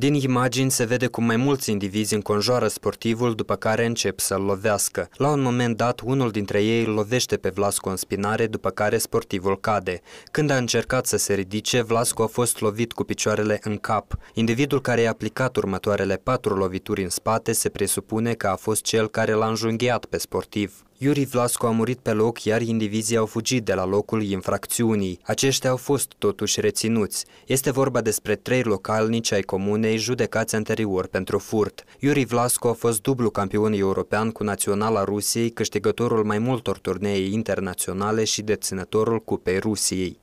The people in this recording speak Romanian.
Din imagini se vede cum mai mulți indivizi înconjoară sportivul, după care încep să-l lovească. La un moment dat, unul dintre ei lovește pe Vlasco în spinare, după care sportivul cade. Când a încercat să se ridice, Vlasco a fost lovit cu picioarele în cap. Individul care i-a aplicat următoarele patru lovituri în spate se presupune că a fost cel care l-a înjunghiat pe sportiv. Iuri Vlasco a murit pe loc, iar indivizii au fugit de la locul infracțiunii. Aceștia au fost totuși reținuți. Este vorba despre trei localnici ai comunei judecați anterior pentru furt. Iuri Vlasco a fost dublu campion european cu naționala Rusiei, câștigătorul mai multor turnee internaționale și deținătorul Cupei Rusiei.